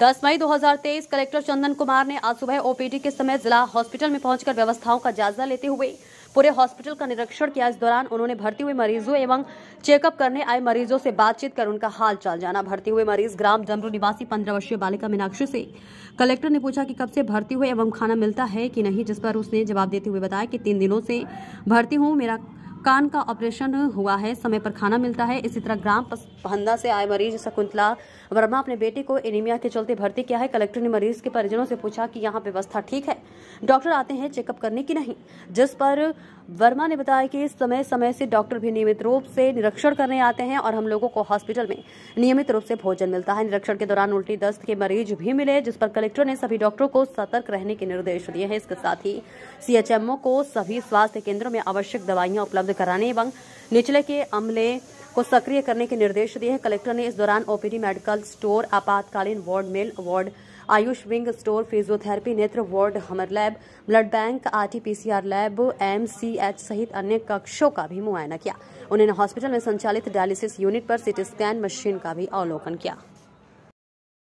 10 मई 2023 collector चंदन कुमार ने आज सुबह ओपीडी के समय जिला हॉस्पिटल में पहुंचकर व्यवस्थाओं का जायजा लेते हुए पूरे हॉस्पिटल का निरीक्षण किया इस दौरान उन्होंने भर्ती हुए मरीजों एवं चेकअप करने आए मरीजों से बातचीत कर उनका हाल चाल जाना भर्ती हुए मरीज ग्राम डमरू निवासी पंद्रह वर्षीय बालिका मीनाक्षी से कलेक्टर ने पूछा कि कब से भर्ती हुए एवं खाना मिलता है कि नहीं जिस पर उसने जवाब देते हुए बताया कि तीन दिनों से भर्ती हूँ मेरा कान का ऑपरेशन हुआ है समय पर खाना मिलता है इसी तरह ग्राम पहंदा से आए मरीज शकुंतला वर्मा अपने बेटे को एनीमिया के चलते भर्ती किया है कलेक्टर ने मरीज के परिजनों से पूछा कि यहाँ व्यवस्था ठीक है डॉक्टर आते हैं चेकअप करने की नहीं जिस पर वर्मा ने बताया कि समय समय से डॉक्टर भी नियमित रूप से निरीक्षण करने आते हैं और हम लोगों को हॉस्पिटल में नियमित रूप से भोजन मिलता है निरीक्षण के दौरान उल्टी दस्त के मरीज भी मिले जिस पर कलेक्टर ने सभी डॉक्टरों को सतर्क रहने के निर्देश दिए हैं इसके साथ ही सीएचएमओ को सभी स्वास्थ्य केंद्रों में आवश्यक दवाइयां उपलब्ध उपलब्ध कराने एवं निचले के अमले को सक्रिय करने के निर्देश दिए हैं कलेक्टर ने इस दौरान ओपीडी मेडिकल स्टोर आपातकालीन ward male ward AYUSH wing store physiotherapy नेत्र वार्ड हमर lab blood bank RTPCR lab MCH सहित अन्य कक्षों का भी मुआयना किया उन्होंने हॉस्पिटल में संचालित डायलिसिस यूनिट पर सिटी स्कैन मशीन का भी अवलोकन किया